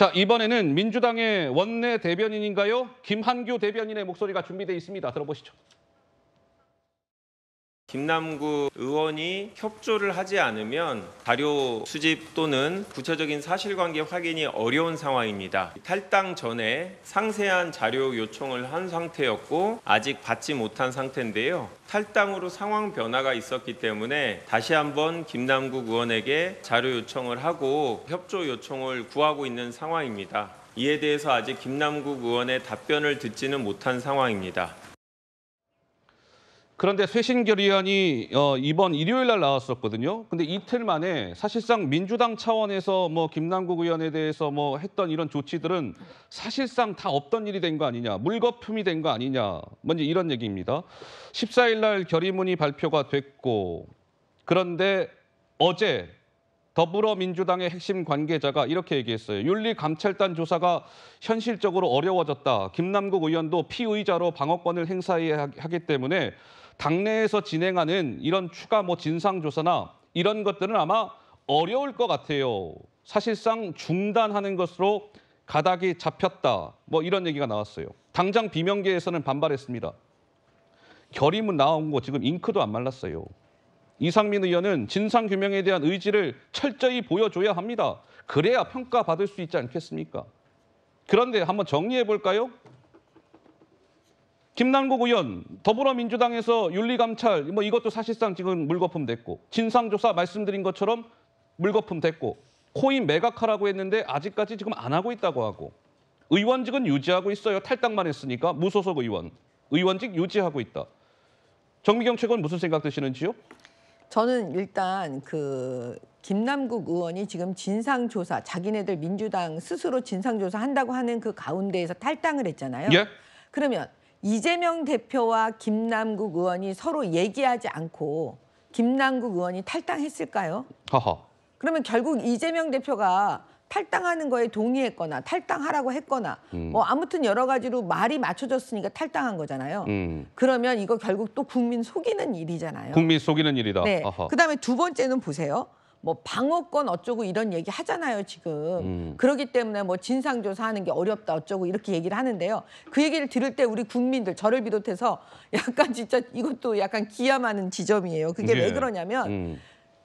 자 이번에는 민주당의 원내 대변인인가요? 김한규 대변인의 목소리가 준비되어 있습니다. 들어보시죠. 김남구 의원이 협조를 하지 않으면 자료 수집 또는 구체적인 사실관계 확인이 어려운 상황입니다. 탈당 전에 상세한 자료 요청을 한 상태였고 아직 받지 못한 상태인데요. 탈당으로 상황 변화가 있었기 때문에 다시 한번 김남구 의원에게 자료 요청을 하고 협조 요청을 구하고 있는 상황입니다. 이에 대해서 아직 김남국 의원의 답변을 듣지는 못한 상황입니다. 그런데 쇄신결의안이 어, 이번 일요일 날 나왔었거든요. 근데 이틀 만에 사실상 민주당 차원에서 뭐 김남국 의원에 대해서 뭐 했던 이런 조치들은 사실상 다 없던 일이 된 거 아니냐, 물거품이 된 거 아니냐, 먼저 뭐 이런 얘기입니다. 14일 날 결의문이 발표가 됐고 그런데 어제 더불어민주당의 핵심 관계자가 이렇게 얘기했어요. 윤리감찰단 조사가 현실적으로 어려워졌다. 김남국 의원도 피의자로 방어권을 행사해야 하기 때문에 당내에서 진행하는 이런 추가 뭐 진상조사나 이런 것들은 아마 어려울 것 같아요. 사실상 중단하는 것으로 가닥이 잡혔다. 뭐 이런 얘기가 나왔어요. 당장 비명계에서는 반발했습니다. 결의문 나온 거 지금 잉크도 안 말랐어요. 이상민 의원은 진상규명에 대한 의지를 철저히 보여줘야 합니다. 그래야 평가받을 수 있지 않겠습니까? 그런데 한번 정리해 볼까요? 김남국 의원, 더불어민주당에서 윤리감찰, 뭐 이것도 사실상 지금 물거품 됐고, 진상조사 말씀드린 것처럼 물거품 됐고, 코인 매각하라고 했는데 아직까지 지금 안 하고 있다고 하고, 의원직은 유지하고 있어요. 탈당만 했으니까 무소속 의원. 의원직 유지하고 있다. 정미경 최고는 무슨 생각 드시는지요? 저는 일단 그 김남국 의원이 지금 진상조사, 자기네들 민주당 스스로 진상조사 한다고 하는 그 가운데에서 탈당을 했잖아요. 예? 그러면 이재명 대표와 김남국 의원이 서로 얘기하지 않고 김남국 의원이 탈당했을까요? 허허. 그러면 결국 이재명 대표가 탈당하는 거에 동의했거나 탈당하라고 했거나 음. 뭐 아무튼 여러 가지로 말이 맞춰졌으니까 탈당한 거잖아요. 음. 그러면 이거 결국 또 국민 속이는 일이잖아요. 국민 속이는 일이다. 네. 그다음에 두 번째는 보세요. 뭐 방어권 어쩌고 이런 얘기 하잖아요 지금 음. 그러기 때문에 뭐 진상조사 하는 게 어렵다 어쩌고 이렇게 얘기를 하는데요 그 얘기를 들을 때 우리 국민들 저를 비롯해서 약간 진짜 이것도 약간 기암하는 지점이에요 그게 예. 왜 그러냐면 음.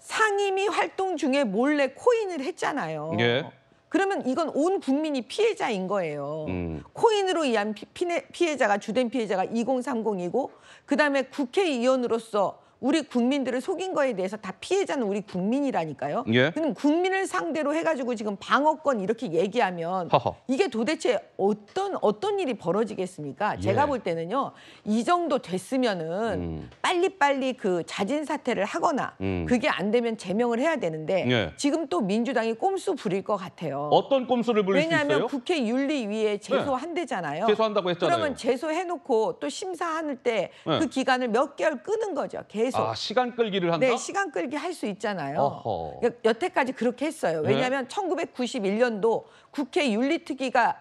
상임위 활동 중에 몰래 코인을 했잖아요. 예. 그러면 이건 온 국민이 피해자인 거예요. 음. 코인으로 의한 피, 피해, 피해자가 주된 피해자가 2030이고 그다음에 국회의원으로서 우리 국민들을 속인 거에 대해서 다 피해자는 우리 국민이라니까요. 예. 그럼 국민을 상대로 해가지고 지금 방어권 이렇게 얘기하면 허허. 이게 도대체 어떤 어떤 일이 벌어지겠습니까? 예. 제가 볼 때는요 이 정도 됐으면은 음. 빨리 빨리 그 자진 사퇴를 하거나 음. 그게 안 되면 제명을 해야 되는데 예. 지금 또 민주당이 꼼수 부릴 것 같아요. 어떤 꼼수를 부릴 왜냐하면 국회 윤리위에 예. 제소한대잖아요. 네. 제소한다고 했잖아요. 그러면 제소해놓고 또 심사하는 때그 예. 네. 기간을 몇 개월 끄는 거죠. 개 계속 아, 시간 끌기를 한다? 네, 시간 끌기 할 수 있잖아요. 그러 그러니까 여태까지 그렇게 했어요. 네. 왜냐하면 네. 1991년도 국회 윤리특위가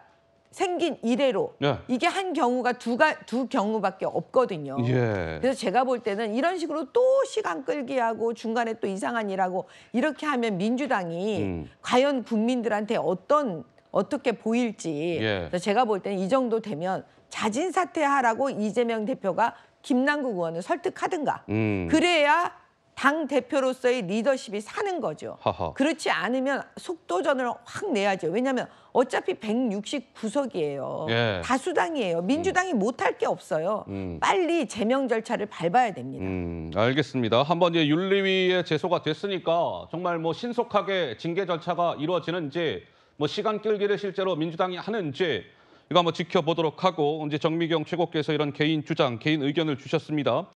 생긴 이래로 예. 이게 한 경우가 두가 두 경우밖에 없거든요. 예. 그래서 제가 볼 때는 이런 식으로 또 시간 끌기하고 중간에 또 이상한 일하고 이렇게 하면 민주당이 음. 과연 국민들한테 어떤 어떻게 보일지 예. 그래서 제가 볼 때는 이 정도 되면 자진 사퇴하라고 이재명 대표가 김남국 의원을 설득하든가 음. 그래야 당 대표로서의 리더십이 사는 거죠. 하하. 그렇지 않으면 속도전을 확 내야죠. 왜냐하면 어차피 169석이에요. 예. 다수당이에요. 민주당이 음. 못할 게 없어요. 음. 빨리 제명 절차를 밟아야 됩니다. 음, 알겠습니다. 한 번 이제 윤리위에 제소가 됐으니까 정말 뭐 신속하게 징계 절차가 이루어지는지 뭐 시간 끌기를 실제로 민주당이 하는지 이거 한번 지켜보도록 하고 이제 정미경 최고께서 이런 개인 주장, 개인 의견을 주셨습니다.